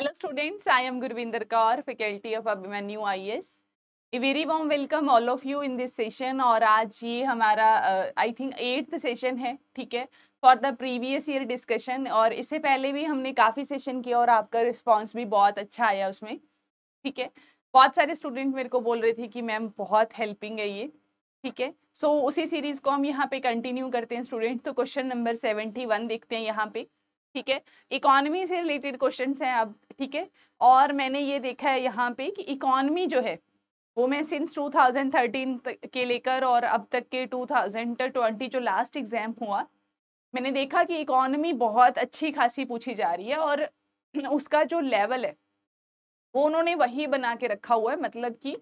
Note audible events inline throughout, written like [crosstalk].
Hello students, I am Gurvinder Kaur, faculty of Abhimanyu S A very warm welcome all of you in this session और आज ये हमारा I think eighth session है ठीक है for the previous year discussion और इससे पहले भी हमने काफ़ी सेशन किया और आपका रिस्पॉन्स भी बहुत अच्छा आया उसमें ठीक है बहुत सारे स्टूडेंट मेरे को बोल रहे थे कि मैम बहुत हेल्पिंग है ये ठीक है सो उसी सीरीज़ को हम यहाँ पे कंटिन्यू करते हैं स्टूडेंट तो क्वेश्चन नंबर सेवेंटी वन देखते हैं यहाँ पे ठीक है इकोनॉमी से रिलेटेड क्वेश्चन हैं अब ठीक है और मैंने ये देखा है यहाँ पे कि इकोनॉमी जो है वो मैं सिंस 2013 के लेकर और अब तक के 2020 जो लास्ट एग्ज़ाम हुआ मैंने देखा कि इकोनॉमी बहुत अच्छी खासी पूछी जा रही है और [clears throat] उसका जो लेवल है वो उन्होंने वही बना के रखा हुआ है मतलब कि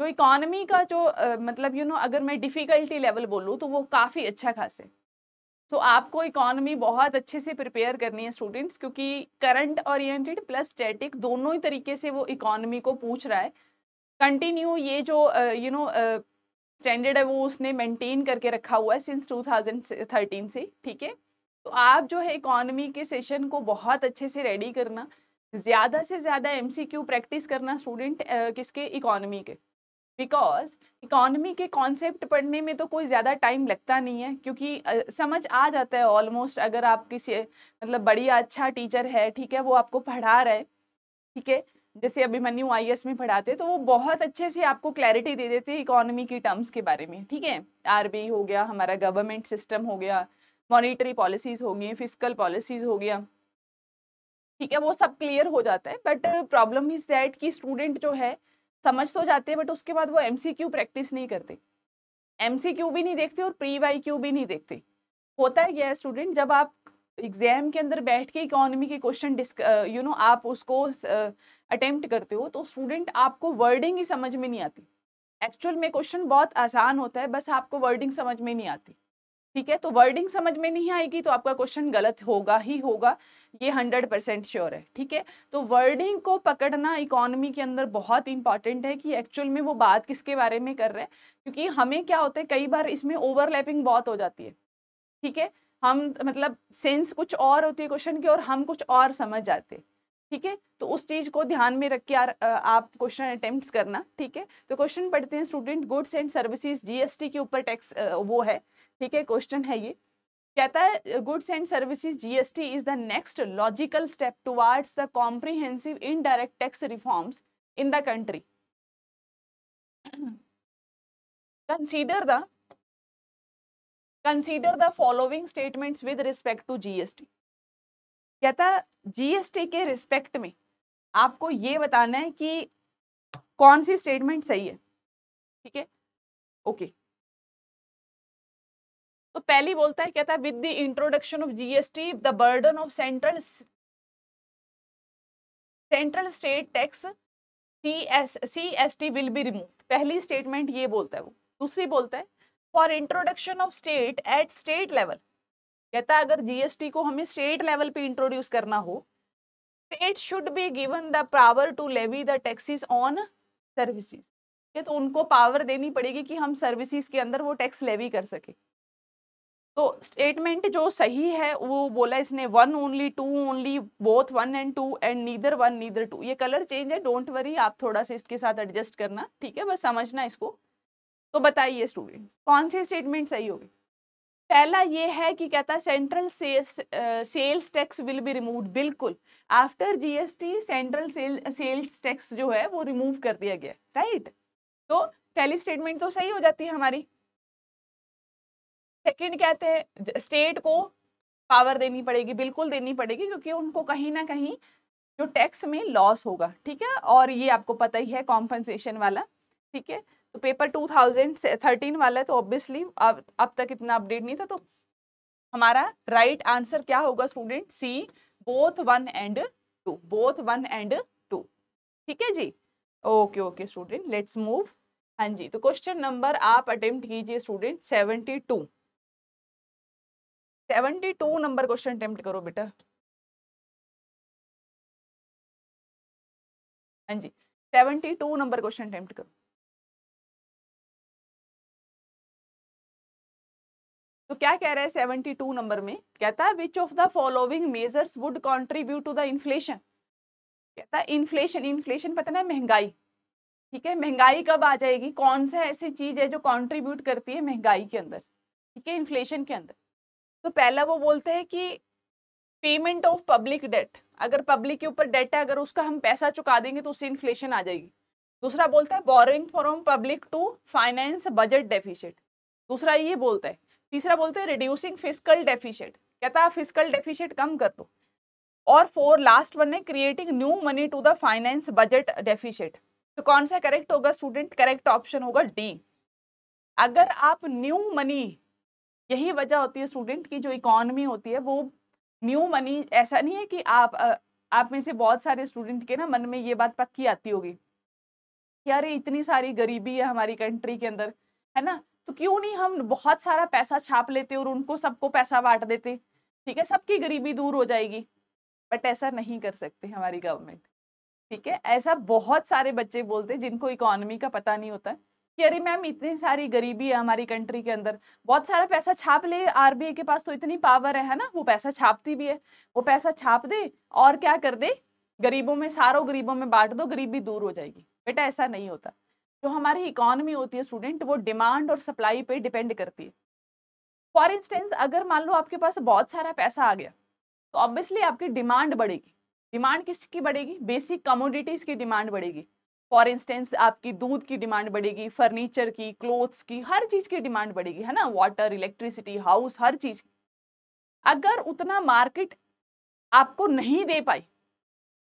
जो इकोनॉमी का जो मतलब यू you नो know, अगर मैं डिफ़िकल्टी लेवल बोलूँ तो वो काफ़ी अच्छा है तो आपको इकोनॉमी बहुत अच्छे से प्रिपेयर करनी है स्टूडेंट्स क्योंकि करंट ओरिएंटेड प्लस स्टैटिक दोनों ही तरीके से वो इकोनॉमी को पूछ रहा है कंटिन्यू ये जो यू नो स्टैंडर्ड है वो उसने मेंटेन करके रखा हुआ है सिंस 2013 से ठीक है तो आप जो है इकोनॉमी के सेशन को बहुत अच्छे से रेडी करना ज़्यादा से ज़्यादा एम प्रैक्टिस करना स्टूडेंट किसके इकोनॉमी के बिकॉज इकोनॉमी के कॉन्सेप्ट पढ़ने में तो कोई ज़्यादा टाइम लगता नहीं है क्योंकि समझ आ जाता है ऑलमोस्ट अगर आप किसी मतलब बढ़िया अच्छा टीचर है ठीक है वो आपको पढ़ा रहे हैं ठीक है जैसे अभिमन्यु आई में पढ़ाते तो वो बहुत अच्छे से आपको क्लैरिटी दे देते हैं इकोनॉमी की टर्म्स के बारे में ठीक है आर हो गया हमारा गवर्नमेंट सिस्टम हो गया मॉनिटरी पॉलिसीज हो गई फिजिकल पॉलिसीज हो गया ठीक है वो सब क्लियर हो जाता है बट प्रॉब्लम इज दैट कि स्टूडेंट जो है समझ तो जाते हैं बट उसके बाद वो एम प्रैक्टिस नहीं करते एम भी नहीं देखते और प्री वाई भी नहीं देखते होता है क्या है स्टूडेंट जब आप एग्जाम के अंदर बैठ के इकोनॉमी के क्वेश्चन डिस्क यू नो आप उसको अटेम्प्ट करते हो तो स्टूडेंट आपको वर्डिंग ही समझ में नहीं आती एक्चुअल में क्वेश्चन बहुत आसान होता है बस आपको वर्डिंग समझ में नहीं आती ठीक है तो वर्डिंग समझ में नहीं आएगी तो आपका क्वेश्चन गलत होगा ही होगा ये हंड्रेड परसेंट श्योर है ठीक है तो वर्डिंग को पकड़ना इकोनॉमी के अंदर बहुत इंपॉर्टेंट है कि एक्चुअल में वो बात किसके बारे में कर रहे हैं क्योंकि हमें क्या होता है कई बार इसमें ओवरलैपिंग बहुत हो जाती है ठीक है हम मतलब सेंस कुछ और होती है क्वेश्चन की और हम कुछ और समझ जाते हैं ठीक है तो उस चीज को ध्यान में रख के आप क्वेश्चन अटेम्प्ट करना ठीक है तो क्वेश्चन पढ़ते हैं student goods and services GST के ऊपर टैक्स वो है ठीक है क्वेश्चन है ये कहता है goods and services GST is the next logical step towards the comprehensive indirect tax reforms in the country consider the consider the following statements with respect to GST क्या था जीएसटी के रिस्पेक्ट में आपको ये बताना है कि कौन सी स्टेटमेंट सही है ठीक है ओके तो पहली बोलता है कहता है with the introduction of GST the burden of central central state tax C S C S T will be remove पहली स्टेटमेंट ये बोलता है वो दूसरी बोलता है for introduction of state at state level कहता है अगर जीएसटी को हमें स्टेट लेवल पे इंट्रोड्यूस करना हो state should be given the power to levy the taxes on services ये तो उनको पावर देनी पड़ेगी कि हम सर्विसेज के अंदर वो टैक्स लेवी कर सके तो स्टेटमेंट जो सही है वो बोला इसने one only two only both one and two and neither one neither two ये कलर चेंज है डोंट वरी आप थोड़ा सा इसके साथ एडजस्ट करना ठीक है बस समझना इसको तो बताइए स्टूडेंट्स कौन सी स्टेटमेंट सही होगी पहला ये है कि कहता है central sales tax will be remove बिल्कुल after GST central sales tax जो है वो रिमूव कर दिया गया राइट तो पहली स्टेटमेंट तो सही हो जाती है हमारी सेकंड कहते हैं स्टेट को पावर देनी पड़ेगी बिल्कुल देनी पड़ेगी क्योंकि उनको कहीं ना कहीं जो टैक्स में लॉस होगा ठीक है और ये आपको पता ही है कॉम्पनसेशन वाला ठीक है तो पेपर 2013 वाला है तो ऑब्वियसली अब अब तक इतना अपडेट नहीं था तो हमारा राइट right आंसर क्या होगा student C both one and two both one and two ठीक है जी okay okay student let's move हाँ जी तो क्वेश्चन नंबर आप अटेम्प्ट कीजिए student seventy two seventy two number question attempt करो बेटा हाँ जी seventy two number question attempt करो तो क्या कह रहा है सेवेंटी टू नंबर में कहता है which of the following measures would contribute to the inflation कहता है इन्फ्लेशन इन्फ्लेशन पता ना महंगाई ठीक है महंगाई कब आ जाएगी कौन सा ऐसी चीज है जो कॉन्ट्रीब्यूट करती है महंगाई के अंदर ठीक है इन्फ्लेशन के अंदर तो पहला वो बोलते हैं कि पेमेंट ऑफ पब्लिक डेट अगर पब्लिक के ऊपर डेट है अगर उसका हम पैसा चुका देंगे तो उससे इन्फ्लेशन आ जाएगी दूसरा बोलता है borrowing from public to finance budget deficit दूसरा ये बोलता है तीसरा बोलते हैं रिड्यूसिंग फिजिकल डेफिशिट कहता है फिजिकल डेफिशिट कम कर दो और फोर लास्ट वन है creating new money to the finance budget deficit तो कौन सा करेक्ट होगा स्टूडेंट करेक्ट ऑप्शन होगा डी अगर आप न्यू मनी यही वजह होती है स्टूडेंट की जो इकॉनमी होती है वो न्यू मनी ऐसा नहीं है कि आप आप में से बहुत सारे स्टूडेंट के ना मन में ये बात पक्की आती होगी यार इतनी सारी गरीबी है हमारी कंट्री के अंदर है ना तो क्यों नहीं हम बहुत सारा पैसा छाप लेते और उनको सबको पैसा बांट देते ठीक है सबकी गरीबी दूर हो जाएगी बट ऐसा नहीं कर सकते हमारी गवर्नमेंट ठीक है ऐसा बहुत सारे बच्चे बोलते जिनको इकोनॉमी का पता नहीं होता कि अरे मैम इतनी सारी गरीबी है हमारी कंट्री के अंदर बहुत सारा पैसा छाप ले आरबीआई के पास तो इतनी पावर है ना वो पैसा छापती भी है वो पैसा छाप दे और क्या कर दे गरीबों में सारों गरीबों में बांट दो गरीबी दूर हो जाएगी बेटा ऐसा नहीं होता जो हमारी इकोनॉमी होती है स्टूडेंट वो डिमांड और सप्लाई पे डिपेंड करती है फॉर इंस्टेंस अगर मान लो आपके पास बहुत सारा पैसा आ गया तो ऑब्वियसली आपकी डिमांड बढ़ेगी डिमांड किसकी बढ़ेगी बेसिक कमोडिटीज़ की डिमांड बढ़ेगी फॉर इंस्टेंस आपकी दूध की डिमांड बढ़ेगी फर्नीचर की क्लोथ्स की हर चीज़ की डिमांड बढ़ेगी है ना वाटर इलेक्ट्रिसिटी हाउस हर चीज़ अगर उतना मार्केट आपको नहीं दे पाई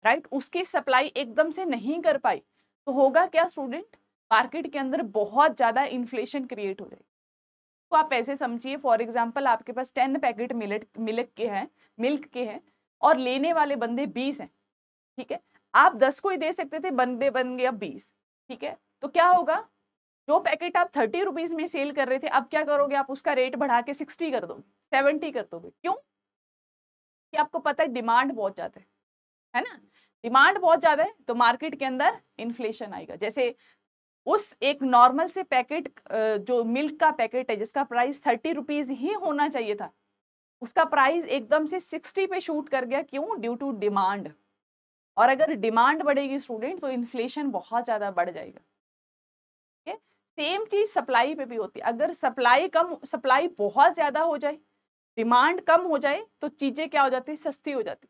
राइट उसकी सप्लाई एकदम से नहीं कर पाई तो होगा क्या स्टूडेंट मार्केट के अंदर बहुत ज़्यादा इन्फ्लेशन क्रिएट हो जाएगी तो आप ऐसे समझिए फॉर एग्जाम्पल आपके पास टेन पैकेट मिलट मिल्क के हैं मिल्क के हैं और लेने वाले बंदे बीस हैं ठीक है आप दस को ही दे सकते थे बंदे बन गए अब बीस ठीक है तो क्या होगा जो पैकेट आप थर्टी रुपीज में सेल कर रहे थे अब क्या करोगे आप उसका रेट बढ़ा के सिक्सटी कर दोगे सेवेंटी कर दोगे क्यों कि आपको पता है डिमांड बहुत ज़्यादा है है ना डिमांड बहुत ज़्यादा है तो मार्केट के अंदर इन्फ्लेशन आएगा जैसे उस एक नॉर्मल से पैकेट जो मिल्क का पैकेट है जिसका प्राइस थर्टी रुपीज़ ही होना चाहिए था उसका प्राइस एकदम से सिक्सटी पे शूट कर गया क्यों ड्यू टू डिमांड और अगर डिमांड बढ़ेगी स्टूडेंट तो इन्फ्लेशन बहुत ज़्यादा बढ़ जाएगा सेम चीज़ सप्लाई पे भी होती है अगर सप्लाई कम सप्लाई बहुत ज़्यादा हो जाए डिमांड कम हो जाए तो चीज़ें क्या हो जाती है सस्ती हो जाती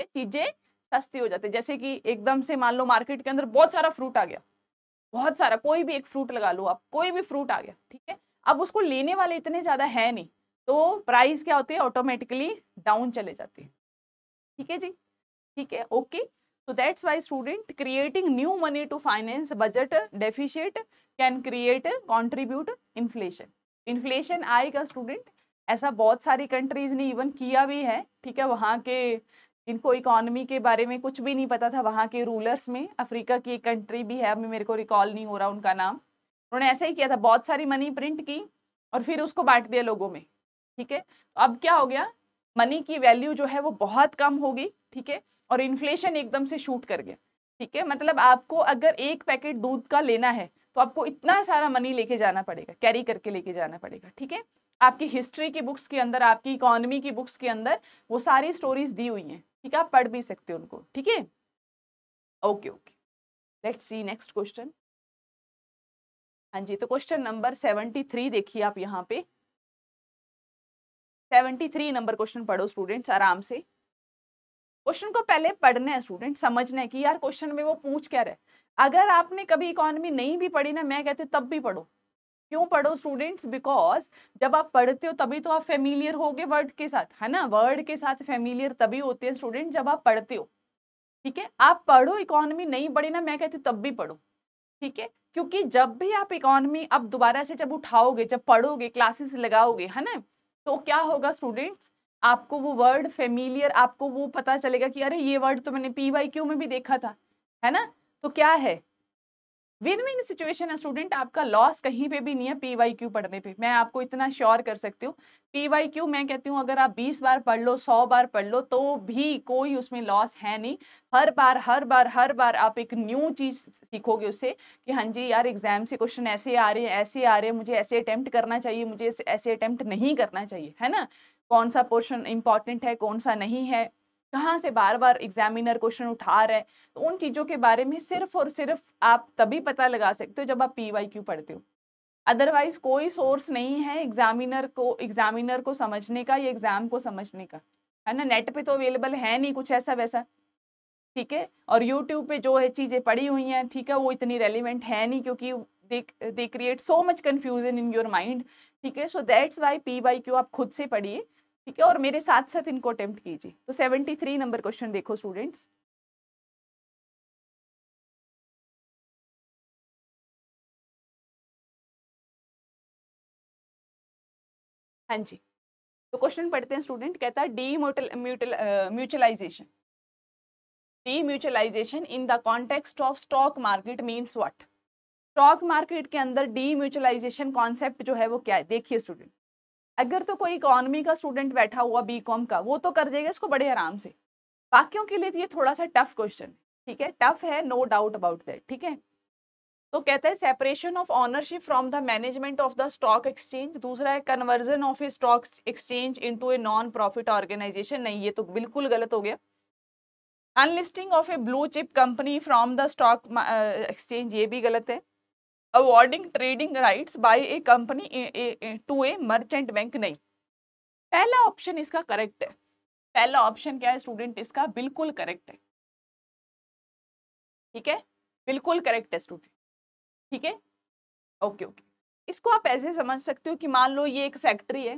है चीज़ें सस्ती हो जाती है जैसे कि एकदम से मान लो मार्केट के अंदर बहुत सारा फ्रूट आ गया बहुत सारा कोई भी एक फ्रूट लगा लो आप कोई भी फ्रूट आ गया ठीक है अब उसको लेने वाले इतने ज़्यादा है नहीं तो प्राइस क्या होती है ऑटोमेटिकली डाउन चले जाती है ठीक है जी ठीक है okay so that's why student creating new money to finance budget deficit can create contribute inflation inflation आएगा स्टूडेंट ऐसा बहुत सारी कंट्रीज ने इवन किया भी है ठीक है वहाँ के इनको इकोनॉमी के बारे में कुछ भी नहीं पता था वहाँ के रूलर्स में अफ्रीका की एक कंट्री भी है अभी मेरे को रिकॉल नहीं हो रहा उनका नाम उन्होंने ऐसा ही किया था बहुत सारी मनी प्रिंट की और फिर उसको बांट दिया लोगों में ठीक है तो अब क्या हो गया मनी की वैल्यू जो है वो बहुत कम होगी ठीक है और इन्फ्लेशन एकदम से शूट कर गया ठीक है मतलब आपको अगर एक पैकेट दूध का लेना है तो आपको इतना सारा मनी लेके जाना पड़ेगा कैरी करके लेके जाना पड़ेगा ठीक है आपकी हिस्ट्री की बुक्स के अंदर आपकी इकोनॉमी की बुक्स के अंदर वो सारी स्टोरीज दी हुई हैं ठीक है आप पढ़ भी सकते हो उनको ठीक है okay okay let's see next question हाँ जी तो क्वेश्चन नंबर सेवेंटी थ्री देखिए आप यहाँ पे सेवेंटी थ्री नंबर क्वेश्चन पढ़ो स्टूडेंट्स आराम से क्वेश्चन को पहले पढ़ना है स्टूडेंट समझना है कि यार क्वेश्चन में वो पूछ क्या रहे अगर आपने कभी इकोनॉमी नहीं भी पढ़ी ना मैं कहती तब भी पढ़ो क्यों पढ़ो स्टूडेंट्स बिकॉज जब आप पढ़ते हो तभी तो आप फेमिलियर गए वर्ड के साथ है ना वर्ड के साथ फेमिलियर तभी होते हैं स्टूडेंट जब आप पढ़ते हो ठीक है आप पढ़ो इकोनॉमी नहीं पढ़ी ना मैं कहती हूँ तब भी पढ़ो ठीक है क्योंकि जब भी आप इकोनॉमी अब दोबारा से जब उठाओगे जब पढ़ोगे क्लासेस लगाओगे है ना तो क्या होगा स्टूडेंट्स आपको वो वर्ड फेमिलियर आपको वो पता चलेगा कि अरे ये वर्ड तो मैंने पी वाई क्यू में भी देखा था है ना तो क्या है विन विन सिचुएशन है स्टूडेंट आपका लॉस कहीं पे भी नहीं है पी वाई क्यू पढ़ने पे मैं आपको इतना श्योर कर सकती हूँ पी वाई क्यू मैं कहती हूँ अगर आप 20 बार पढ़ लो 100 बार पढ़ लो तो भी कोई उसमें लॉस है नहीं हर बार हर बार हर बार आप एक न्यू चीज़ सीखोगे उससे कि हाँ जी यार एग्जाम से क्वेश्चन ऐसे आ रहे हैं ऐसे आ रहे हैं मुझे ऐसे अटैम्प्ट करना चाहिए मुझे ऐसे अटैम्प्ट नहीं करना चाहिए है ना कौन सा पोर्शन इंपॉर्टेंट है कौन सा नहीं है कहाँ से बार बार एग्जामिनर क्वेश्चन उठा रहे हैं तो उन चीज़ों के बारे में सिर्फ और सिर्फ आप तभी पता लगा सकते हो जब आप पी वाई क्यू पढ़ते हो अदरवाइज कोई सोर्स नहीं है एग्जामिनर को एग्जामिनर को समझने का या एग्जाम को समझने का है ना नेट पे तो अवेलेबल है नहीं कुछ ऐसा वैसा ठीक है और यूट्यूब पे जो है चीज़ें पड़ी हुई हैं ठीक है वो इतनी रेलिवेंट है नहीं क्योंकि they create so much confusion in your mind ठीक है so that's why P Y Q आप खुद से पढ़िए ठीक है और मेरे साथ साथ इनको अटेम्प्ट कीजिए तो सेवेंटी थ्री नंबर क्वेश्चन देखो स्टूडेंट्स हाँ जी तो क्वेश्चन पढ़ते हैं स्टूडेंट कहता है D mutual mutualisation demutualisation in the context of stock market means what stock market के अंदर डी म्यूचुअलाइजेशन कॉन्सेप्ट जो है वो क्या है देखिए स्टूडेंट अगर तो कोई इकोनॉमी का स्टूडेंट बैठा हुआ बी कॉम का वो तो कर जाएगा इसको बड़े आराम से बाकियों के लिए तो ये थोड़ा सा टफ क्वेश्चन ठीक है टफ है नो डाउट अबाउट दैट ठीक है तो कहता है separation of ownership from the management of the stock exchange दूसरा है conversion of a stock exchange into a non profit organisation नहीं ये तो बिल्कुल गलत हो गया unlisting of a blue chip company from the stock exchange ये भी गलत है awarding trading rights by a company to a merchant bank नहीं पहला ऑप्शन इसका करेक्ट है पहला ऑप्शन क्या है स्टूडेंट इसका बिल्कुल करेक्ट है ठीक है बिल्कुल करेक्ट है स्टूडेंट ठीक है ओके ओके इसको आप ऐसे समझ सकते हो कि मान लो ये एक फैक्ट्री है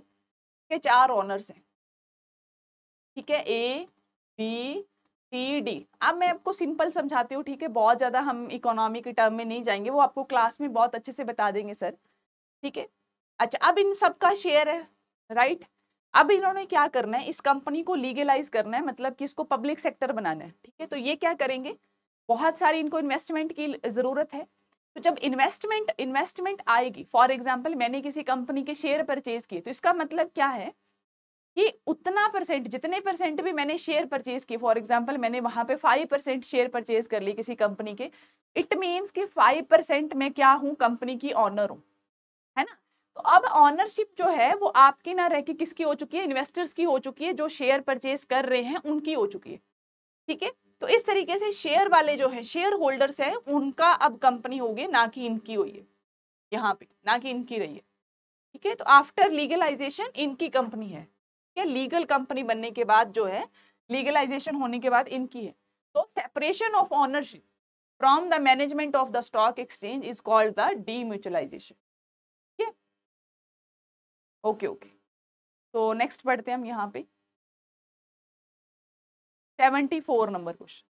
के चार ओनर्स हैं ठीक है ए बी सी डी अब मैं आपको सिंपल समझाती हूँ ठीक है बहुत ज़्यादा हम इकोनॉमी के टर्म में नहीं जाएंगे वो आपको क्लास में बहुत अच्छे से बता देंगे सर ठीक है अच्छा अब इन सब का शेयर है राइट अब इन्होंने क्या करना है इस कंपनी को लीगलाइज करना है मतलब कि इसको पब्लिक सेक्टर बनाना है ठीक है तो ये क्या करेंगे बहुत सारी इनको इन्वेस्टमेंट की ज़रूरत है तो जब इन्वेस्टमेंट इन्वेस्टमेंट आएगी फॉर एग्जाम्पल मैंने किसी कंपनी के शेयर परचेज किए तो इसका मतलब क्या है कि उतना परसेंट जितने परसेंट भी मैंने शेयर परचेज किए फॉर एग्जांपल मैंने वहाँ पे फाइव परसेंट शेयर परचेज कर ली किसी कंपनी के इट मीन्स कि फाइव परसेंट मैं क्या हूँ कंपनी की ऑनर हूँ है ना तो अब ऑनरशिप जो है वो आपकी ना रह के किसकी हो चुकी है इन्वेस्टर्स की हो चुकी है जो शेयर परचेज कर रहे हैं उनकी हो चुकी है ठीक है तो इस तरीके से शेयर वाले जो है शेयर होल्डर्स हैं उनका अब कंपनी होगी ना कि इनकी हुई है यहाँ पे ना कि इनकी रही है ठीक है तो आफ्टर लीगलाइजेशन इनकी कंपनी है है लीगल कंपनी बनने के बाद जो है लीगलाइजेशन होने के बाद इनकी है तो separation of ownership from the management of the stock exchange is called the demutualisation ठीक है ओके ओके तो नेक्स्ट पढ़ते हैं हम यहाँ पे सेवेंटी फोर नंबर क्वेश्चन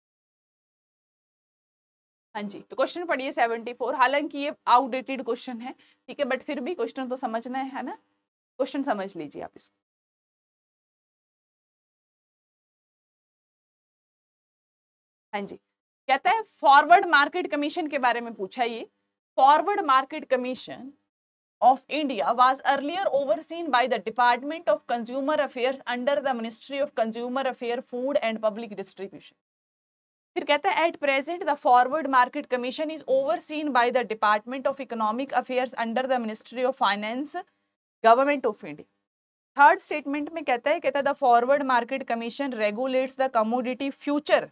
हाँ जी तो क्वेश्चन पढ़िए सेवेंटी फोर हालांकि ये आउटडेटेड क्वेश्चन है ठीक है बट फिर भी क्वेश्चन तो समझना है ना क्वेश्चन समझ लीजिए आप इसको हाँ जी कहते हैं फॉरवर्ड मार्केट कमीशन के बारे में पूछा ये forward market commission of India was earlier overseen by the department of consumer affairs under the ministry of consumer affair food and public distribution फिर कहता है at present the forward market commission is overseen by the department of economic affairs under the ministry of finance government of India third statement में कहता है कहता है the forward market commission regulates the commodity future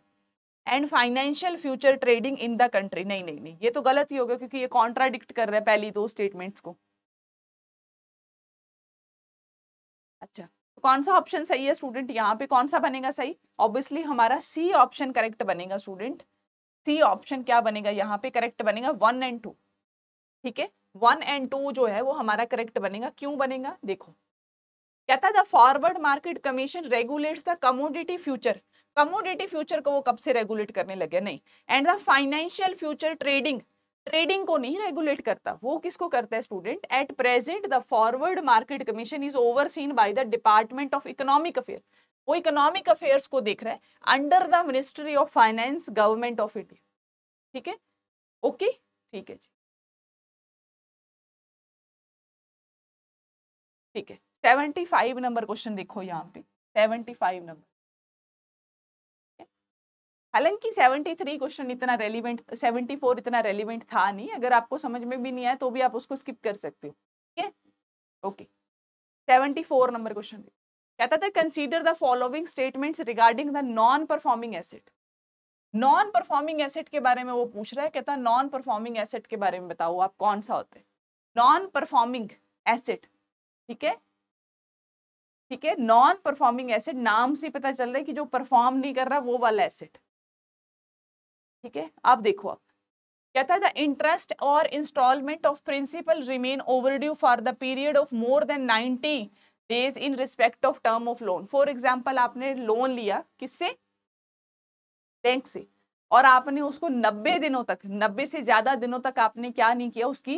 and financial future trading in the country नहीं नहीं नहीं ये तो गलत ही होगा क्योंकि ये कॉन्ट्राडिक्ट कर रहे हैं पहली दो स्टेटमेंट्स को अच्छा तो कौन सा ऑप्शन सही है स्टूडेंट यहाँ पे कौन सा बनेगा सही ऑब्वियसली हमारा सी ऑप्शन करेक्ट बनेगा स्टूडेंट सी ऑप्शन क्या बनेगा यहाँ पे करेक्ट बनेगा वन एंड टू ठीक है वन एंड टू जो है वो हमारा करेक्ट बनेगा क्यों बनेगा देखो कहता है the forward market commission regulates the commodity future commodity future को वो कब से रेगुलेट करने लगे नहीं and the financial future trading trading को नहीं रेगुलेट करता वो किसको करता है student at present the forward market commission is overseen by the department of economic affair वो इकोनॉमिक अफेयर्स को देख रहा है under the ministry of finance government of India ठीक है ओके ठीक है जी ठीक है सेवेंटी फाइव नंबर क्वेश्चन देखो यहाँ पे सेवेंटी फाइव नंबर हालांकि 73 क्वेश्चन इतना रेलिवेंट 74 इतना रेलिवेंट था नहीं अगर आपको समझ में भी नहीं आया तो भी आप उसको स्किप कर सकते हो ठीक है ओके 74 नंबर क्वेश्चन कहता था consider the following statements regarding the non performing asset non performing asset के बारे में वो पूछ रहा है कहता है नॉन परफॉर्मिंग एसेट के बारे में बताओ आप कौन सा होते हैं नॉन परफॉर्मिंग एसेट ठीक है ठीक है नॉन परफॉर्मिंग एसेट नाम से पता चल रहा है कि जो परफॉर्म नहीं कर रहा वो वाला एसेट ठीक है आप देखो आप कहता है द इंटरेस्ट और instalment of principal remain overdue for the period of more than ninety days in respect of term of loan for example आपने लोन लिया किससे बैंक से और आपने उसको 90 दिनों तक 90 से ज्यादा दिनों तक आपने क्या नहीं किया उसकी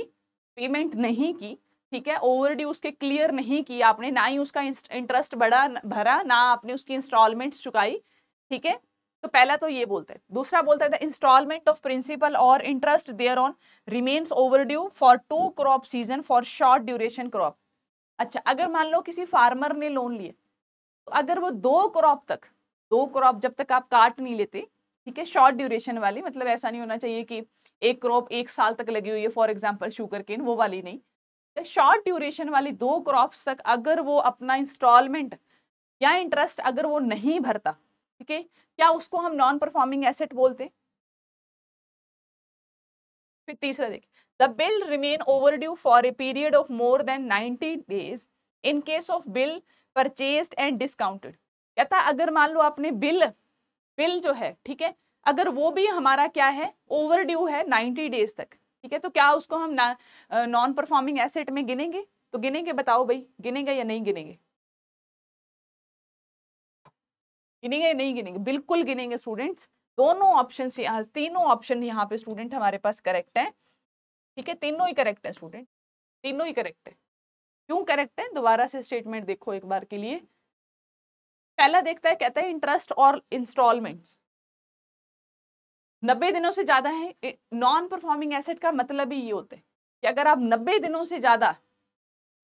पेमेंट नहीं की ठीक है ओवरड्यू उसके क्लियर नहीं की आपने ना ही उसका इंटरेस्ट बढ़ा भरा ना आपने उसकी इंस्टॉलमेंट्स चुकाई ठीक है तो पहला तो ये बोलते हैं दूसरा बोलता है इंस्टॉलमेंट ऑफ प्रिंसिपल और interest thereon remains overdue for two crop season for short duration crop अच्छा अगर मान लो किसी फार्मर ने लोन लिए तो अगर वो दो क्रॉप तक दो क्रॉप जब तक आप काट नहीं लेते ठीक है शॉर्ट ड्यूरेशन वाली मतलब ऐसा नहीं होना चाहिए कि एक क्रॉप एक साल तक लगी हुई है फॉर एग्जाम्पल शुगर केन वो वाली नहीं तो शॉर्ट ड्यूरेशन वाली दो क्रॉप्स तक अगर वो अपना इंस्टॉलमेंट या इंटरेस्ट अगर वो नहीं भरता ठीक है क्या उसको हम नॉन परफॉर्मिंग एसेट बोलते फिर तीसरा देखिए the bill remain overdue for a period of more than ninety days in case of bill purchase and discounted कहता अगर मान लो आपने बिल बिल जो है ठीक है अगर वो भी हमारा क्या है ओवर ड्यू है नाइन्टी डेज तक ठीक है तो क्या उसको हम नॉन परफॉर्मिंग एसेट में गिनेंगे तो गिनेंगे बताओ भाई गिनेंगे या नहीं गिनेंगे गिनेंगे नहीं गिनेंगे बिल्कुल गिनेंगे स्टूडेंट्स दोनों ऑप्शन यहाँ तीनों ऑप्शन यहाँ पे स्टूडेंट हमारे पास करेक्ट है ठीक है तीनों ही करेक्ट है स्टूडेंट तीनों ही करेक्ट है क्यों करेक्ट है दोबारा से स्टेटमेंट देखो एक बार के लिए पहला देखता है कहता है इंटरेस्ट और इंस्टॉलमेंट्स नब्बे दिनों से ज्यादा है नॉन परफॉर्मिंग एसेट का मतलब ही ये होता है कि अगर आप नब्बे दिनों से ज्यादा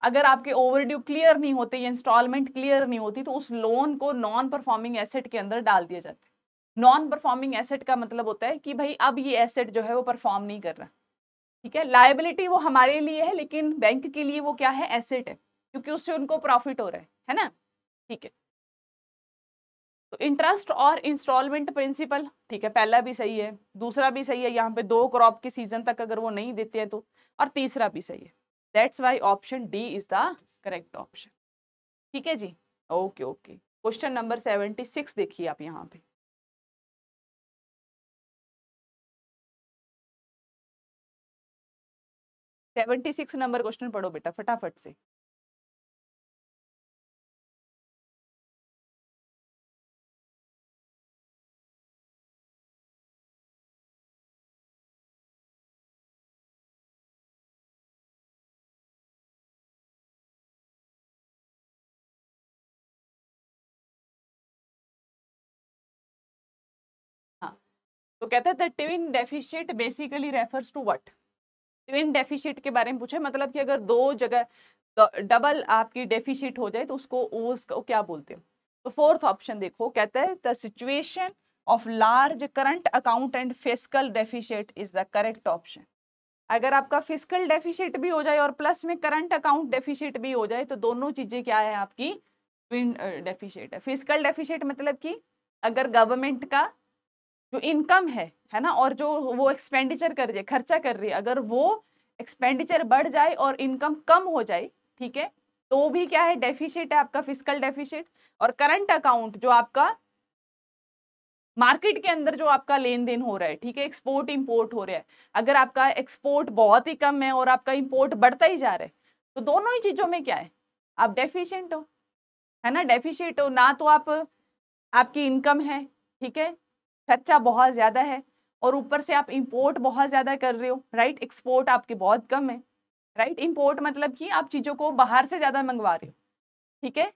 अगर आपके ओवरड्यू क्लियर नहीं होते या इंस्टॉलमेंट क्लियर नहीं होती तो उस लोन को नॉन परफॉर्मिंग एसेट के अंदर डाल दिया जाता है नॉन परफॉर्मिंग एसेट का मतलब होता है कि भाई अब ये एसेट जो है वो परफॉर्म नहीं कर रहा ठीक है लाइबिलिटी वो हमारे लिए है लेकिन बैंक के लिए वो क्या है एसेट है क्योंकि उससे उनको प्रॉफिट हो रहा है है ना ठीक है तो इंटरेस्ट और इंस्टॉलमेंट प्रिंसिपल ठीक है पहला भी सही है दूसरा भी सही है यहाँ पे दो क्रॉप के सीजन तक अगर वो नहीं देते हैं तो और तीसरा भी सही है that's why option D is the correct option ठीक है जी okay okay question number seventy six देखिए आप यहाँ पे सेवेंटी सिक्स नंबर क्वेश्चन पढ़ो बेटा फटाफट से कहता है the twin deficit basically refers to what twin deficit के बारे में पूछे मतलब कि अगर दो जगह डबल आपकी डेफिशिएट हो जाए तो उसको उसको क्या बोलते हैं तो फोर्थ ऑप्शन देखो कहता है the situation of large current account and physical deficit is the correct option अगर आपका फिजिकल डेफिशिएट भी हो जाए और प्लस में करंट अकाउंट डेफिशिएट भी हो जाए तो दोनों चीज़ें क्या है आपकी ट्विन डेफिशिएट है फिजिकल डेफिशिएट मतलब कि अगर गवर्नमेंट का जो इनकम है है ना और जो वो एक्सपेंडिचर कर रही है खर्चा कर रही है अगर वो एक्सपेंडिचर बढ़ जाए और इनकम कम हो जाए ठीक है तो भी क्या है डेफिशिट है आपका फिजिकल डेफिशिट और करंट अकाउंट जो आपका मार्केट के अंदर जो आपका लेन देन हो रहा है ठीक है एक्सपोर्ट इम्पोर्ट हो रहा है अगर आपका एक्सपोर्ट बहुत ही कम है और आपका इम्पोर्ट बढ़ता ही जा रहा है तो दोनों ही चीज़ों में क्या है आप डेफिशिएंट हो है ना डेफिशिएंट हो ना तो आप आपकी इनकम है ठीक है खर्चा बहुत ज़्यादा है और ऊपर से आप इम्पोर्ट बहुत ज़्यादा कर रहे हो राइट एक्सपोर्ट आपके बहुत कम है राइट इम्पोर्ट मतलब कि आप चीज़ों को बाहर से ज़्यादा मंगवा रहे हो ठीक है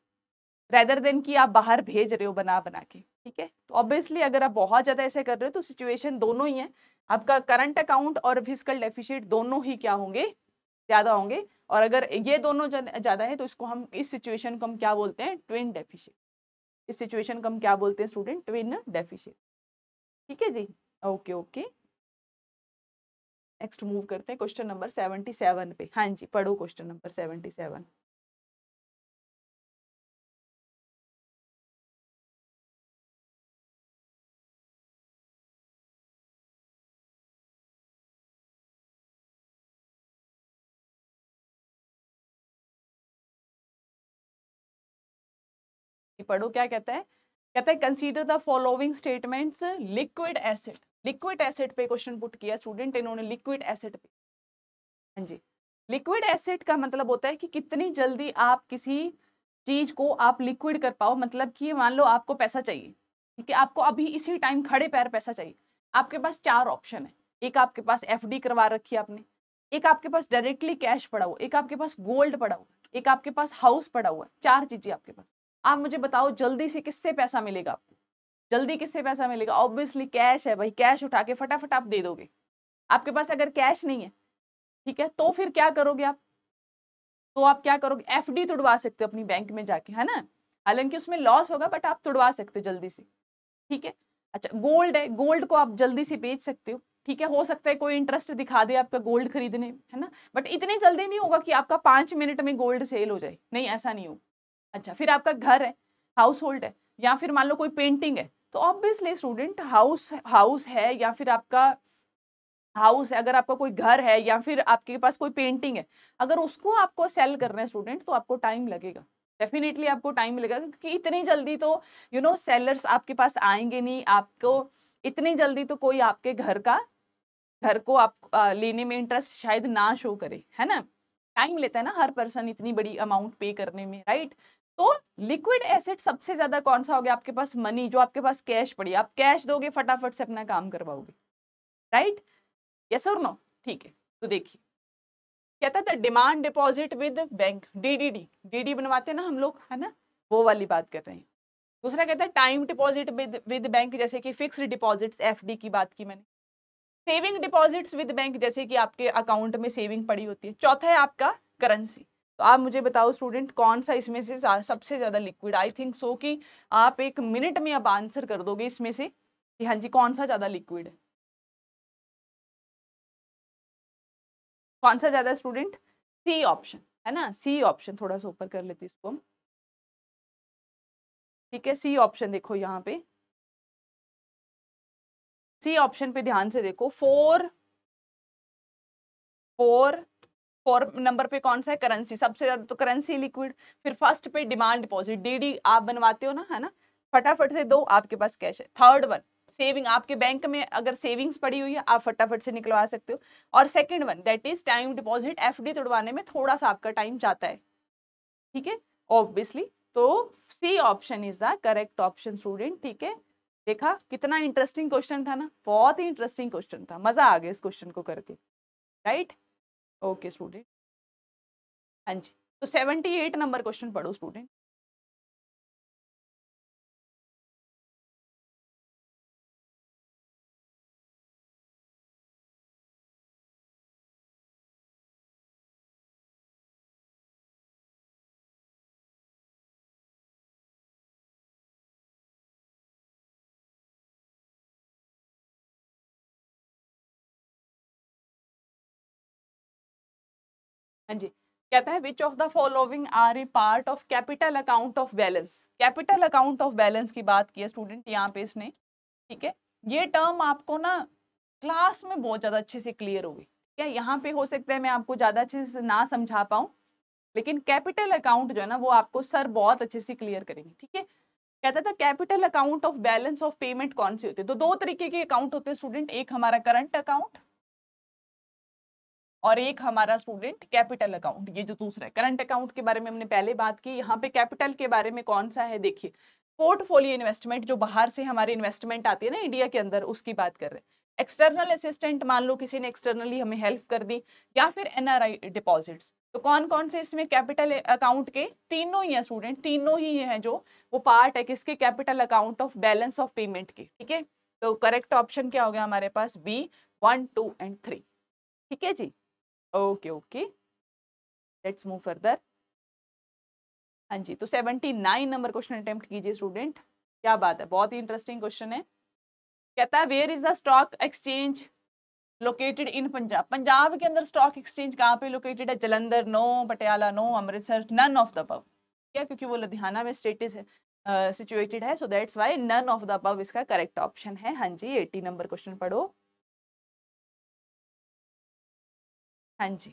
रेदर देन कि आप बाहर भेज रहे हो बना बना के ठीक है तो ऑब्वियसली अगर आप बहुत ज़्यादा ऐसे कर रहे हो तो सिचुएशन दोनों ही है आपका करंट अकाउंट और फिजिकल डेफिशिट दोनों ही क्या होंगे ज़्यादा होंगे और अगर ये दोनों ज़्यादा है तो इसको हम इस सिचुएशन को हम क्या बोलते हैं ट्विन डेफिशिट इस सिचुएशन को हम क्या बोलते हैं स्टूडेंट ट्विन डेफिशिट ठीक है जी ओके ओके नेक्स्ट मूव करते हैं क्वेश्चन नंबर सेवेंटी सेवन पे हाँ जी पढ़ो क्वेश्चन नंबर सेवेंटी सेवन पढ़ो क्या कहता है कहता है consider the following statements liquid asset liquid asset पे क्वेश्चन पुट किया स्टूडेंट इन्होंने लिक्विड एसिड पे हाँ जी लिक्विड एसिड का मतलब होता है कि कितनी जल्दी आप किसी चीज को आप लिक्विड कर पाओ मतलब कि मान लो आपको पैसा चाहिए ठीक है आपको अभी इसी टाइम खड़े पैर पैसा चाहिए आपके पास चार ऑप्शन है एक आपके पास एफ करवा रखी है आपने एक आपके पास डायरेक्टली कैश पड़ा हुआ एक आपके पास गोल्ड पड़ा हुआ एक आपके पास हाउस पड़ा हुआ चार चीजें आपके पास आप मुझे बताओ जल्दी से किससे पैसा मिलेगा आपको जल्दी किससे पैसा मिलेगा ऑब्वियसली कैश है भाई कैश उठा के फटाफट आप दे दोगे आपके पास अगर कैश नहीं है ठीक है तो फिर क्या करोगे आप तो आप क्या करोगे एफ डी तुड़वा सकते हो अपनी बैंक में जाके है ना हालांकि उसमें लॉस होगा बट आप तुड़वा सकते हो जल्दी से ठीक है अच्छा गोल्ड है गोल्ड को आप जल्दी से बेच सकते हो ठीक है हो सकता है कोई इंटरेस्ट दिखा दे आपका गोल्ड खरीदने है ना बट इतनी जल्दी नहीं होगा कि आपका पाँच मिनट में गोल्ड सेल हो जाए नहीं ऐसा नहीं होगा अच्छा फिर आपका घर है हाउस होल्ड है या फिर मान लो कोई पेंटिंग है तो ऑब्वियसली स्टूडेंट हाउस हाउस है या फिर आपका हाउस है अगर आपका कोई घर है या फिर आपके पास कोई पेंटिंग है अगर उसको आपको सेल कर रहे हैं स्टूडेंट तो आपको टाइम लगेगा डेफिनेटली आपको टाइम लगेगा क्योंकि इतनी जल्दी तो यू नो सेलर्स आपके पास आएंगे नहीं आपको इतनी जल्दी तो कोई आपके घर का घर को आप आ, लेने में इंटरेस्ट शायद ना शो करे है ना टाइम लेता है ना हर पर्सन इतनी बड़ी अमाउंट पे करने में राइट right? तो लिक्विड एसेट सबसे ज्यादा कौन सा हो गया आपके पास मनी जो आपके पास कैश पड़ी आप कैश दोगे फटाफट से अपना काम करवाओगे राइट यस और नो ठीक है तो देखिए कहता था demand deposit with bank DDD DD बनवाते हैं ना हम लोग है ना वो वाली बात कर रहे हैं दूसरा कहता है time deposit with with bank जैसे कि फिक्स डिपॉजिट्स एफडी की बात की मैंने सेविंग डिपॉजिट्स विद बैंक जैसे कि आपके अकाउंट में सेविंग पड़ी होती है चौथा है आपका करेंसी तो आप मुझे बताओ स्टूडेंट कौन सा इसमें से सबसे ज़्यादा लिक्विड आई थिंक सो कि आप एक मिनट में आप आंसर कर दोगे इसमें से कि हाँ जी कौन सा ज़्यादा लिक्विड है कौन सा ज़्यादा स्टूडेंट सी ऑप्शन है ना सी ऑप्शन थोड़ा सा ऊपर कर लेते इसको हम ठीक है सी ऑप्शन देखो यहाँ पे सी ऑप्शन पे ध्यान से देखो फोर फोर फोर नंबर पे कौन सा है करेंसी सबसे ज़्यादा तो करेंसी लिक्विड फिर फर्स्ट पे डिमांड डिपॉजिट डीडी आप बनवाते हो ना है ना फटाफट से दो आपके पास कैश है थर्ड वन सेविंग आपके बैंक में अगर सेविंग्स पड़ी हुई है आप फटाफट से निकलवा सकते हो और second one that is time deposit FD तोड़वाने में थोड़ा सा आपका टाइम जाता है ठीक है ऑब्वियसली तो C option is the correct option student ठीक है देखा कितना इंटरेस्टिंग क्वेश्चन था ना बहुत ही इंटरेस्टिंग क्वेश्चन था मजा आ गया इस क्वेश्चन को करके राइट right? ओके स्टूडेंट हाँ जी तो सेवेंटी एट नंबर क्वेश्चन पढ़ो स्टूडेंट हाँ जी कहता है which of the following are a part of capital account of balance capital account of balance की बात की है स्टूडेंट यहाँ पे इसने ठीक है ये टर्म आपको ना क्लास में बहुत ज़्यादा अच्छे से क्लियर होगी क्या यहाँ पे हो सकता है मैं आपको ज़्यादा अच्छे से ना समझा पाऊँ लेकिन कैपिटल अकाउंट जो है ना वो आपको सर बहुत अच्छे से क्लियर करेंगे ठीक है कहता था capital account of balance of payment कौन सी होती है तो दो तरीके के अकाउंट होते हैं स्टूडेंट एक हमारा करंट अकाउंट और एक हमारा स्टूडेंट कैपिटल अकाउंट ये जो दूसरा है करंट अकाउंट के बारे में हमने पहले बात की यहाँ पे कैपिटल के बारे में कौन सा है देखिए पोर्टफोलियो इन्वेस्टमेंट जो बाहर से हमारे इन्वेस्टमेंट आती है ना इंडिया के अंदर उसकी बात कर रहे हैं एक्सटर्नल असिस्टेंट मान लो किसी ने एक्सटर्नली हमें हेल्प कर दी या फिर एनआरआई डिपॉजिट्स तो कौन कौन से इसमें कैपिटल अकाउंट के तीनों ही हैं स्टूडेंट तीनों ही हैं जो वो पार्ट है किसके capital account of balance of payment के ठीक है तो करेक्ट ऑप्शन क्या हो गया हमारे पास B one two and three ठीक है जी okay okay let's move further हाँ जी तो seventy nine number question attempt कीजिए स्टूडेंट क्या बात है बहुत ही इंटरेस्टिंग क्वेश्चन है कहता है where is the stock exchange located in Punjab Punjab के अंदर स्टॉक एक्सचेंज कहाँ पे लोकेटेड है Jalandhar no Patiala no Amritsar none of the अब क्या क्योंकि वो लुधियाना में इज सिचुएटेड है so that's why none of the अब इसका करेक्ट ऑप्शन है हाँ जी एटी नंबर क्वेश्चन पढ़ो हाँ जी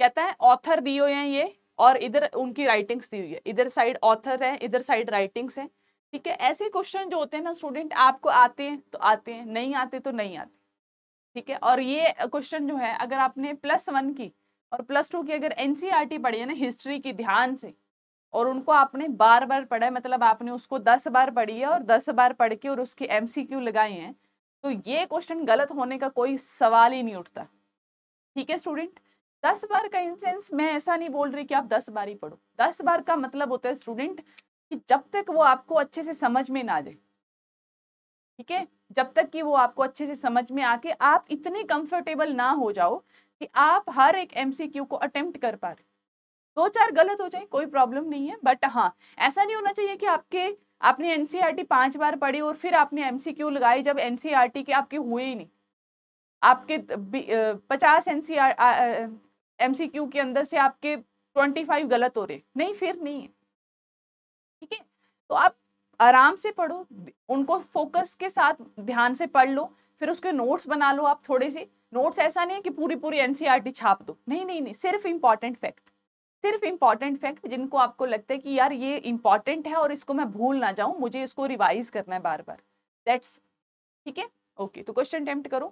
कहता है ऑथर दिए हुए हैं ये और इधर उनकी राइटिंग्स दी हुई है इधर साइड ऑथर है इधर साइड राइटिंग्स है ठीक है ऐसे क्वेश्चन जो होते हैं ना स्टूडेंट आपको आते हैं तो आते हैं नहीं आते तो नहीं आते ठीक है और ये क्वेश्चन जो है अगर आपने प्लस वन की और प्लस टू की अगर एनसीईआरटी पढ़ी है ना हिस्ट्री की ध्यान से और उनको आपने बार बार पढ़ा है मतलब आपने उसको दस बार पढ़ी है और दस बार पढ़ के और उसके एम लगाए हैं तो ये क्वेश्चन गलत होने का कोई सवाल ही नहीं उठता ठीक है स्टूडेंट दस बार का इन सेंस मैं ऐसा नहीं बोल रही कि आप दस बार ही पढ़ो दस बार का मतलब होता है स्टूडेंट कि जब तक वो आपको अच्छे से समझ में ना दे ठीक है जब तक कि वो आपको अच्छे से समझ में आके आप इतने कंफर्टेबल ना हो जाओ कि आप हर एक एमसीक्यू को अटेम्प्ट कर पा रहे दो चार गलत हो जाए कोई प्रॉब्लम नहीं है बट हाँ ऐसा नहीं होना चाहिए कि आपके आपने एनसीईआरटी e पांच बार पढ़ी और फिर आपने एमसीक्यू लगाई जब एनसीईआरटी e के आपके हुए ही नहीं आपके पचास एनसीआर एमसीक्यू e के अंदर से आपके ट्वेंटी फाइव गलत हो रहे नहीं फिर नहीं है ठीक है तो आप आराम से पढ़ो उनको फोकस के साथ ध्यान से पढ़ लो फिर उसके नोट्स बना लो आप थोड़े से नोट्स ऐसा नहीं है कि पूरी पूरी एनसीआरटी छाप दो नहीं नहीं नहीं सिर्फ इम्पॉर्टेंट फैक्ट सिर्फ इंपॉर्टेंट फैक्ट जिनको आपको लगता है कि यार ये इंपॉर्टेंट है और इसको मैं भूल ना जाऊँ मुझे इसको रिवाइज करना है बार बार दैट्स ठीक है ओके तो क्वेश्चन अटैम्प्ट करो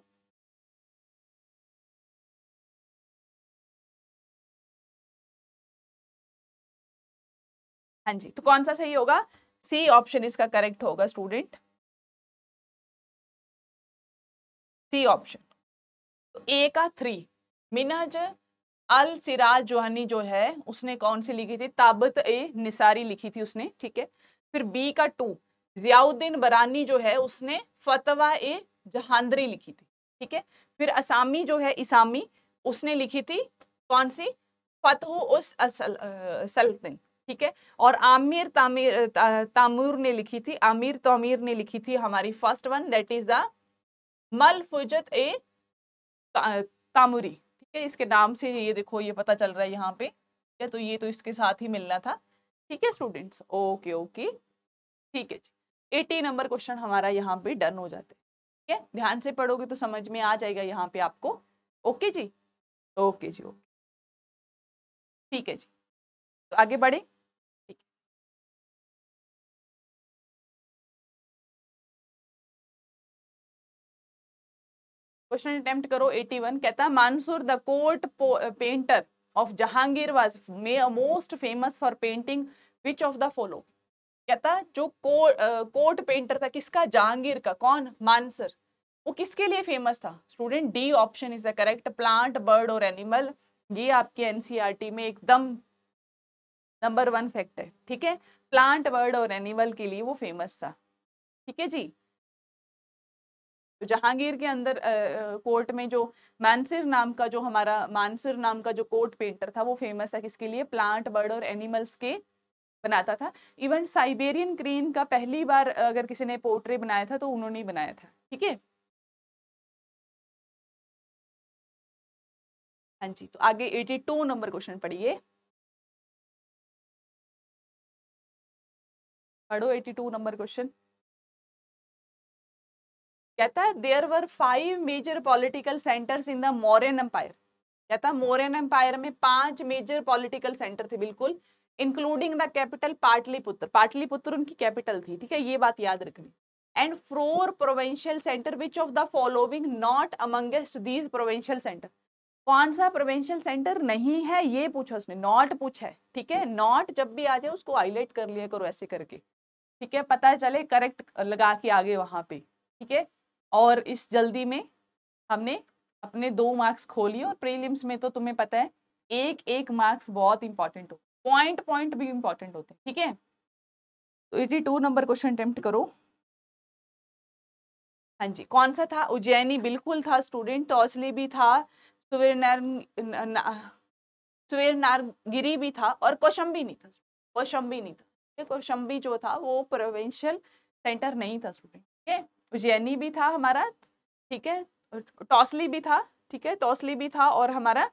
हाँ जी तो कौन सा सही होगा सी ऑप्शन इसका करेक्ट होगा स्टूडेंट सी ऑप्शन ए का थ्री मिनाज अल सिराज जोहनी जो है उसने कौन सी लिखी थी ताबत ए निसारी लिखी थी उसने ठीक है फिर बी का टू जियाउद्दीन बरानी जो है उसने फतवा ए जहांदरी लिखी थी ठीक है फिर असामी जो है इसामी उसने लिखी थी कौन सी फतह उस असल, सल्तन ठीक है और आमिर तामिर तामूर ने लिखी थी आमिर तोमीर ने लिखी थी हमारी first one that is the फुजत ए तामूरी है इसके नाम से ये देखो ये पता चल रहा है यहाँ पे ठीक है तो ये तो इसके साथ ही मिलना था ठीक है स्टूडेंट्स ओके ओके ठीक है जी एटी नंबर क्वेश्चन हमारा यहाँ पे डन हो जाते ठीक है ध्यान से पढ़ोगे तो समझ में आ जाएगा यहाँ पे आपको ओके जी ओके जी ओके ठीक है जी तो आगे बढ़े क्वेश्चन अटेम्प्ट करो 81 कहता है Mansur the court painter of Jahangir was may most famous for painting which of the follow कहता है जो कोर्ट पेंटर uh, था किसका जहांगीर का कौन मानसर वो किसके लिए फेमस था student D option is the correct plant bird और एनिमल ये आपके एनसीईआरटी e में एकदम नंबर वन फैक्ट है ठीक है प्लांट बर्ड और एनिमल के लिए वो फेमस था ठीक है जी तो जहांगीर के अंदर आ, कोर्ट में जो मानसिर नाम का जो हमारा मानसिर नाम का जो कोर्ट पेंटर था वो फेमस था किसके लिए प्लांट बर्ड और एनिमल्स के बनाता था इवन साइबेरियन क्रीन का पहली बार अगर किसी ने पोर्ट्रे बनाया था तो उन्होंने ही बनाया था ठीक है हाँ जी तो आगे 82 नंबर क्वेश्चन पढ़िए पढ़ो 82 नंबर क्वेश्चन कहता है there were five major political centres in the Mauryan empire कहता है मौर्यन एम्पायर में पांच मेजर पॉलिटिकल सेंटर थे बिल्कुल including the capital Pataliputra Pataliputra उनकी कैपिटल थी ठीक है ये बात याद रखनी and four provincial centre which of the following not amongst these provincial centre कौन सा प्रोवेंशियल सेंटर नहीं है ये पूछा उसने नॉट पूछा है ठीक है नॉट जब भी आ जाए उसको हाईलाइट कर लिया करो ऐसे करके ठीक है पता चले करेक्ट लगा के आगे वहां पे ठीक है और इस जल्दी में हमने अपने दो मार्क्स खो लिए और प्रीलिम्स में तो तुम्हें पता है एक एक मार्क्स बहुत इंपॉर्टेंट हो पॉइंट पॉइंट भी इंपॉर्टेंट होते हैं ठीक है तो eighty two number question attempt करो हाँ जी कौन सा था उज्जैनी बिल्कुल था स्टूडेंट टॉसली भी था सुवेरनार सुवेरनारगिरी भी था और कौशंबी नहीं था कौशम्बी नहीं था कौशम्बी जो था वो प्रोविंशियल सेंटर नहीं था स्टूडेंट ठीक है उज्जैनी भी था हमारा ठीक है टॉसली भी था ठीक है टॉसली भी था और हमारा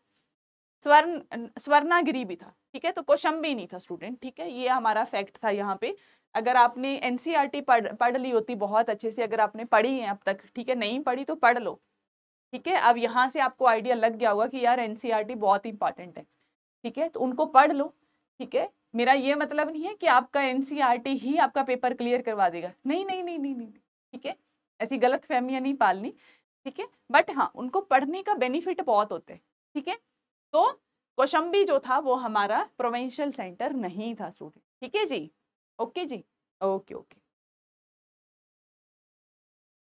स्वर्ण स्वर्णागिरी भी था ठीक है तो कोशम भी नहीं था स्टूडेंट ठीक है ये हमारा फैक्ट था यहाँ पे अगर आपने एन e पढ़ पढ़ ली होती बहुत अच्छे से अगर आपने पढ़ी है अब तक ठीक है नहीं पढ़ी तो पढ़ लो ठीक है अब यहाँ से आपको आइडिया लग गया होगा कि यार एन e बहुत इंपॉर्टेंट है ठीक है तो उनको पढ़ लो ठीक है मेरा ये मतलब नहीं है कि आपका एन e ही आपका पेपर क्लियर करवा देगा नहीं नहीं नहीं नहीं नहीं ठीक है ऐसी गलत फहमियाँ नहीं पालनी ठीक है बट हाँ उनको पढ़ने का बेनिफिट बहुत होते हैं ठीक है तो कौशंबी जो था वो हमारा प्रोवेंशियल सेंटर नहीं था स्टूडेंट ठीक है जी ओके जी ओके ओके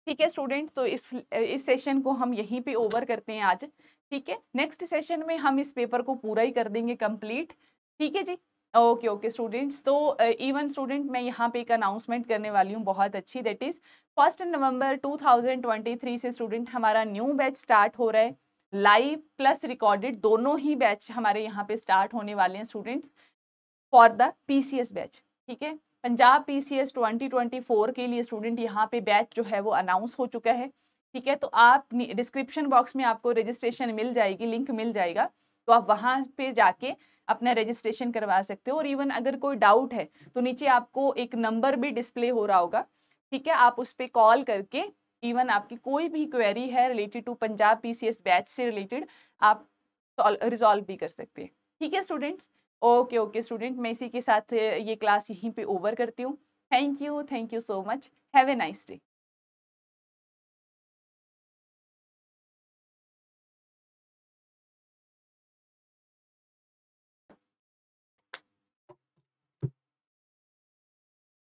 ठीक है स्टूडेंट तो इस इस सेशन को हम यहीं पे ओवर करते हैं आज ठीक है नेक्स्ट सेशन में हम इस पेपर को पूरा ही कर देंगे कंप्लीट ठीक है जी ओके ओके स्टूडेंट्स तो इवन uh, स्टूडेंट मैं यहाँ पे एक अनाउंसमेंट करने वाली हूँ बहुत अच्छी दैट इज़ फर्स्ट नवंबर 2023 से स्टूडेंट हमारा न्यू बैच स्टार्ट हो रहा है लाइव प्लस रिकॉर्डेड दोनों ही बैच हमारे यहाँ पे स्टार्ट होने वाले हैं students for the PCS batch ठीक है पंजाब पी सी के लिए स्टूडेंट यहाँ पे बैच जो है वो अनाउंस हो चुका है ठीक है तो आप डिस्क्रिप्शन बॉक्स में आपको रजिस्ट्रेशन मिल जाएगी लिंक मिल जाएगा तो आप वहाँ पे जाके अपना रजिस्ट्रेशन करवा सकते हो और इवन अगर कोई डाउट है तो नीचे आपको एक नंबर भी डिस्प्ले हो रहा होगा ठीक है आप उस पर कॉल करके इवन आपकी कोई भी क्वेरी है related to Punjab PCS batch से रिलेटेड आप रिजॉल्व भी कर सकते हैं ठीक है स्टूडेंट्स ओके ओके स्टूडेंट मैं इसी के साथ ये क्लास यहीं पे ओवर करती हूँ thank you thank you so much have a nice day